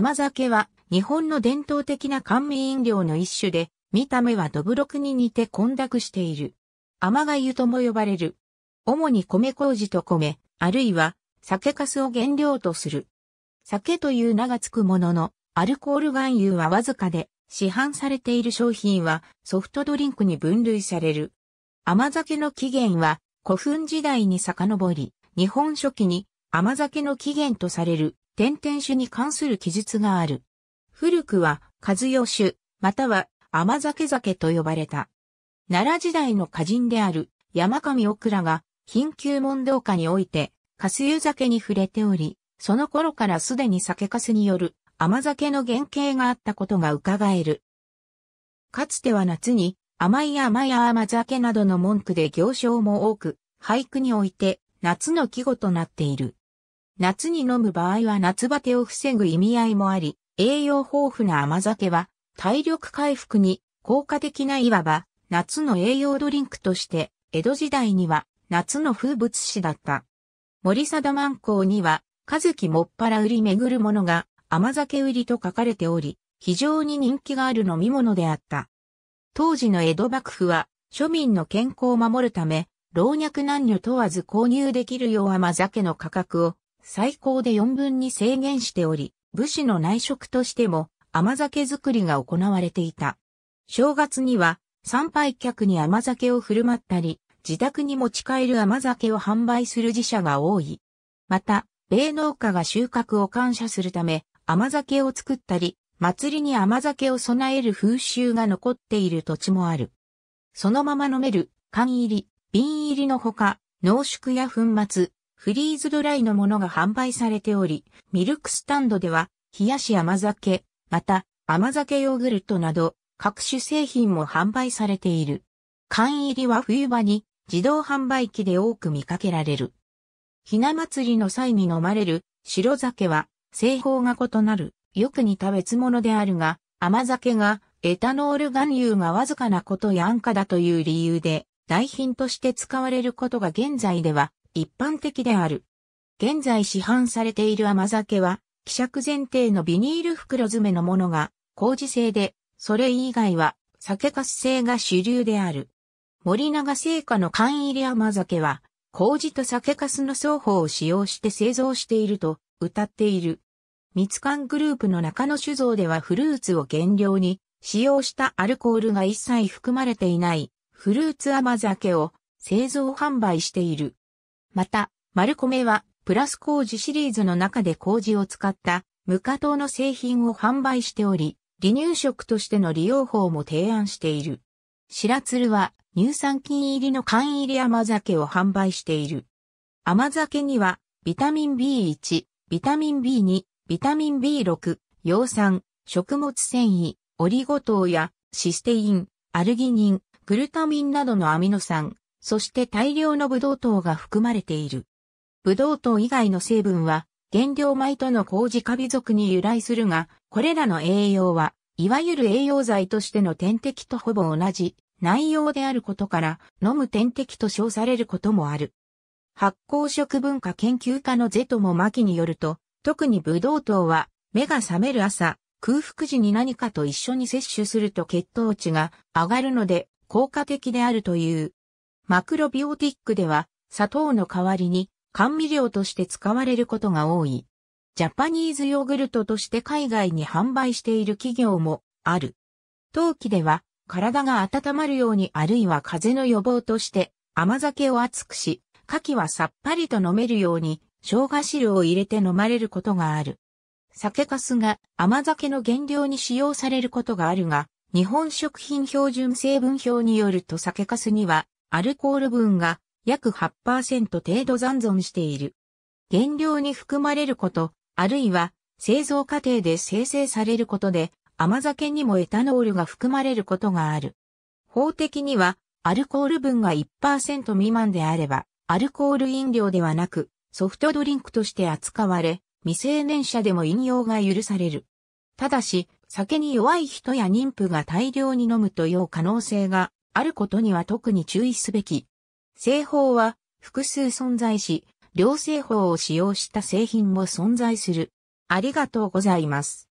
甘酒は日本の伝統的な甘味飲料の一種で、見た目はどぶろくに似て混濁している。甘がゆとも呼ばれる。主に米麹と米、あるいは酒粕を原料とする。酒という名がつくものの、アルコール含有はわずかで、市販されている商品はソフトドリンクに分類される。甘酒の起源は古墳時代に遡り、日本初期に甘酒の起源とされる天天酒に関する記述がある。古くは、和代酒、または甘酒酒と呼ばれた。奈良時代の歌人である山上奥らが貧窮問答下において、かす湯酒に触れており、その頃からすでに酒かすによる甘酒の原型があったことが伺える。かつては夏に甘い甘い甘酒などの文句で行商も多く、俳句において夏の季語となっている。夏に飲む場合は夏バテを防ぐ意味合いもあり、栄養豊富な甘酒は体力回復に効果的ないわば夏の栄養ドリンクとして江戸時代には夏の風物詩だった。森貞万光には、和樹もっぱら売り巡るものが甘酒売りと書かれており、非常に人気がある飲み物であった。当時の江戸幕府は庶民の健康を守るため、老若男女問わず購入できるよう甘酒の価格を最高で4分に制限しており、武士の内職としても甘酒作りが行われていた。正月には参拝客に甘酒を振る舞ったり、自宅に持ち帰る甘酒を販売する自社が多い。また、米農家が収穫を感謝するため、甘酒を作ったり、祭りに甘酒を備える風習が残っている土地もある。そのまま飲める、缶入り、瓶入りのほか、濃縮や粉末、フリーズドライのものが販売されており、ミルクスタンドでは、冷やし甘酒、また、甘酒ヨーグルトなど、各種製品も販売されている。缶入りは冬場に自動販売機で多く見かけられる。ひな祭りの際に飲まれる白酒は製法が異なる、よく似た別物であるが、甘酒がエタノール含有がわずかなことや安価だという理由で代品として使われることが現在では一般的である。現在市販されている甘酒は、希釈前提のビニール袋詰めのものが、麹製で、それ以外は、酒粕製が主流である。森永製菓の缶入り甘酒は、麹と酒粕の双方を使用して製造していると、歌っている。ミツカングループの中野酒造ではフルーツを原料に、使用したアルコールが一切含まれていない、フルーツ甘酒を製造販売している。また、マルコメは、プラス工事シリーズの中で工事を使った、無加糖の製品を販売しており、離乳食としての利用法も提案している。白鶴は、乳酸菌入りの缶入り甘酒を販売している。甘酒には、ビタミン B1、ビタミン B2、ビタミン B6、葉酸、食物繊維、オリゴ糖やシステイン、アルギニン、グルタミンなどのアミノ酸、そして大量のブドウ糖が含まれている。ブドウ糖以外の成分は、原料米との麹カビ属に由来するが、これらの栄養は、いわゆる栄養剤としての点滴とほぼ同じ内容であることから、飲む点滴と称されることもある。発酵食文化研究家のゼトモマキによると、特にブドウ糖は、目が覚める朝、空腹時に何かと一緒に摂取すると血糖値が上がるので、効果的であるという。マクロビオティックでは、砂糖の代わりに甘味料として使われることが多い。ジャパニーズヨーグルトとして海外に販売している企業もある。陶器では、体が温まるようにあるいは風邪の予防として甘酒を熱くし、牡蠣はさっぱりと飲めるように生姜汁を入れて飲まれることがある。酒粕が甘酒の原料に使用されることがあるが、日本食品標準成分表によると酒粕にはアルコール分が約8%程度残存している。原料に含まれること、あるいは製造過程で生成されることで甘酒にもエタノールが含まれることがある。法的にはアルコール分が1%未満であればアルコール飲料ではなくソフトドリンクとして扱われ未成年者でも飲用が許される。ただし酒に弱い人や妊婦が大量に飲むという可能性があることには特に注意すべき。製法は複数存在し、両製法を使用した製品も存在する。ありがとうございます。